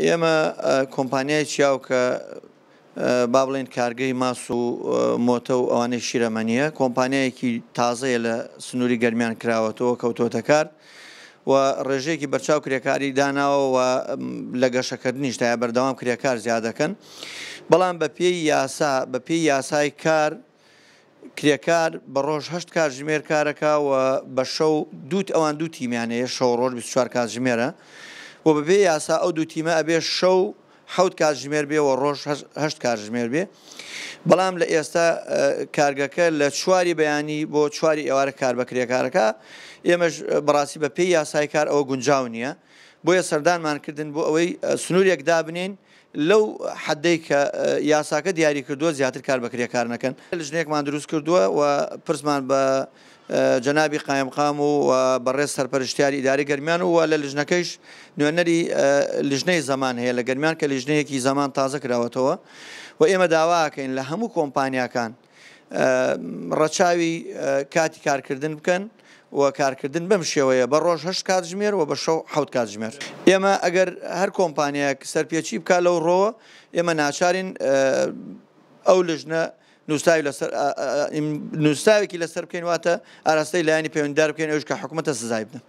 ئێمە کۆمپانیای چیاو کە با بڵێن کارگەی ماس و مۆتە و ئەوانەی شیرەمەنیە کۆمپانیایەکی تازەیە لە سنووری گەرمیان کراوەتەوە کەوتۆتەکار و ڕێژەیەکی بەرچاو کرێکاری داناوە و لە گەشەکردنیشتا یا بەردەوام کرێکار زیادەکەن بەڵام بە پێی یاسا بە پێی یاسای کار کرێکار بە ڕۆژ هەشت کار ژمێر کارەکە و بە شەو دووت ئەوان دوو تیمیانەیە شەو ڕۆژ 24 کات ژمێرە. بۆ بەبێ یاسا ئەو دوو تیمە ئەبێ شەو حوت کاتژمێر بێ و ڕۆژ هەشت کاتژمێر بێ بەڵام لە ئێستا کارگەکە لە چواری بەیانی بۆ چواری ئێوارە کار بەکرێکارەکە ئێمەش بەڕاستی بە پێی یاسای کار ئەوە گونجاو نییە بۆیە سەردانمان کردن بۆ ئەوەی سنوورێک دابنین لەو حدەی کە یاساکە دیاری کردووە زیاتر کار بەکرێکار نەکەن لە ژنێکمان دروست کردووە و پرسمان بە جەنابی قایمقام و بەڕێز سەرپەرشتیاری ئیداری گەرمیان و لە لژنەکەیش نوێنەری لژنەی زمان هەیە لە گەرمیان کە لژنەیەکی زمان تازە کراوەتەوە و ئێمە داواکەین لە هەموو کۆمپانیاکان ڕەچاوی کاتی کارکردن بکەن و کارکردن بەم شێوەیە بە ڕۆژ هەشت کاتژمێر و بە شەو حوت کاتژمێر ئێمە ئەگەر هەر کۆمپانیەک سەرپێکی بک لەو ڕۆوە ئێمە ناچارین ئەو لژنە نووساوێکی لەسەر بکەین واتە ئاراستەی لایانی پەیوەنددار بکەین ئەوش کە حکوومەتە سزای بن